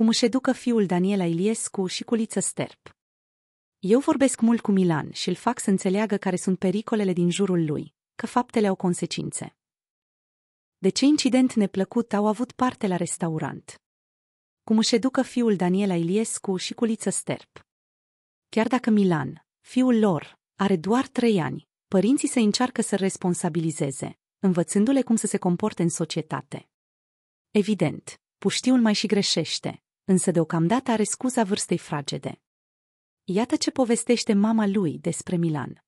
cum își educă fiul Daniela Iliescu și Culiță Sterp. Eu vorbesc mult cu Milan și îl fac să înțeleagă care sunt pericolele din jurul lui, că faptele au consecințe. De ce incident neplăcut au avut parte la restaurant? Cum își educă fiul Daniela Iliescu și Culiță Sterp? Chiar dacă Milan, fiul lor, are doar trei ani, părinții se încearcă să responsabilizeze, învățându-le cum să se comporte în societate. Evident, puștiul mai și greșește, însă deocamdată are scuza vârstei fragede. Iată ce povestește mama lui despre Milan.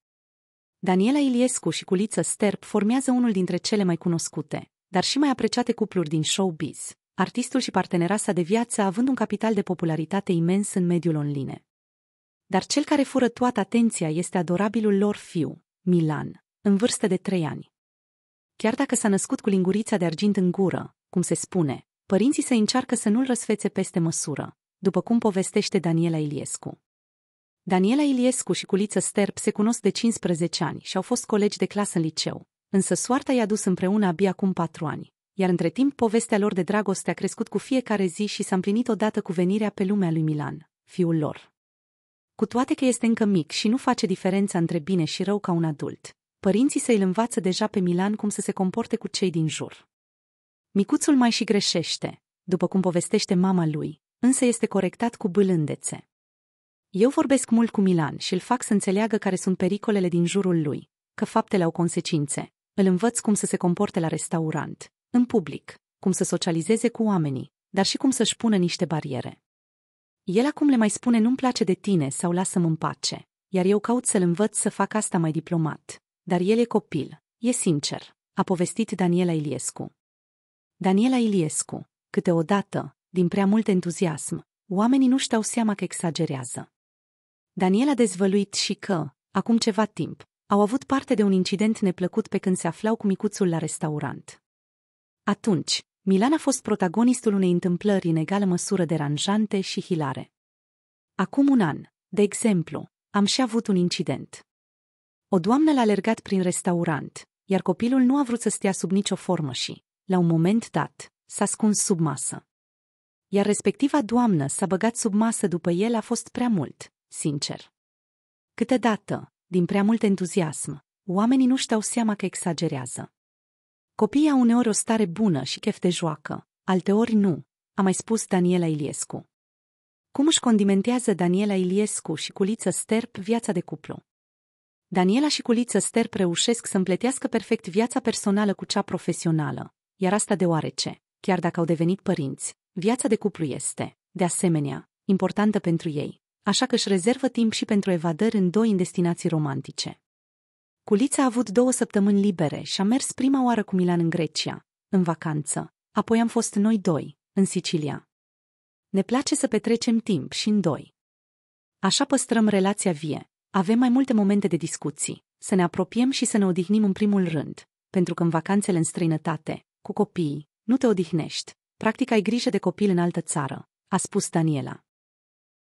Daniela Iliescu și Culiță Sterp formează unul dintre cele mai cunoscute, dar și mai apreciate cupluri din showbiz, artistul și partenera sa de viață având un capital de popularitate imens în mediul online. Dar cel care fură toată atenția este adorabilul lor fiu, Milan, în vârstă de trei ani. Chiar dacă s-a născut cu lingurița de argint în gură, cum se spune, părinții să încearcă să nu-l răsfețe peste măsură, după cum povestește Daniela Iliescu. Daniela Iliescu și Culiță Sterp se cunosc de 15 ani și au fost colegi de clasă în liceu, însă soarta i-a dus împreună abia acum patru ani, iar între timp povestea lor de dragoste a crescut cu fiecare zi și s-a împlinit odată cu venirea pe lumea lui Milan, fiul lor. Cu toate că este încă mic și nu face diferența între bine și rău ca un adult, părinții să îl învață deja pe Milan cum să se comporte cu cei din jur. Micuțul mai și greșește, după cum povestește mama lui, însă este corectat cu bâlândețe. Eu vorbesc mult cu Milan și îl fac să înțeleagă care sunt pericolele din jurul lui, că faptele au consecințe. Îl învăț cum să se comporte la restaurant, în public, cum să socializeze cu oamenii, dar și cum să-și pună niște bariere. El acum le mai spune nu-mi place de tine sau lasă-mă în pace, iar eu caut să-l învăț să fac asta mai diplomat. Dar el e copil, e sincer, a povestit Daniela Iliescu. Daniela Iliescu. Câteodată, din prea mult entuziasm, oamenii nu-și dau seama că exagerează. Daniela a dezvăluit și că, acum ceva timp, au avut parte de un incident neplăcut pe când se aflau cu micuțul la restaurant. Atunci, Milan a fost protagonistul unei întâmplări în egală măsură deranjante și hilare. Acum un an, de exemplu, am și avut un incident. O doamnă l-a alergat prin restaurant, iar copilul nu a vrut să stea sub nicio formă și, la un moment dat, s-a ascuns sub masă. Iar respectiva doamnă s-a băgat sub masă după el a fost prea mult, sincer. Câteodată, din prea mult entuziasm, oamenii nu-și dau seama că exagerează. Copiii au uneori o stare bună și chef de joacă, alteori nu, a mai spus Daniela Iliescu. Cum își condimentează Daniela Iliescu și Culiță Sterp viața de cuplu? Daniela și Culiță Sterp reușesc să împletească perfect viața personală cu cea profesională, iar asta deoarece, chiar dacă au devenit părinți, viața de cuplu este, de asemenea, importantă pentru ei, așa că își rezervă timp și pentru evadări în doi în destinații romantice. Culița a avut două săptămâni libere și a mers prima oară cu Milan în Grecia, în vacanță, apoi am fost noi doi, în Sicilia. Ne place să petrecem timp și în doi. Așa păstrăm relația vie, avem mai multe momente de discuții, să ne apropiem și să ne odihnim în primul rând, pentru că în vacanțele în străinătate, cu copiii, nu te odihnești. Practic ai grijă de copil în altă țară, a spus Daniela.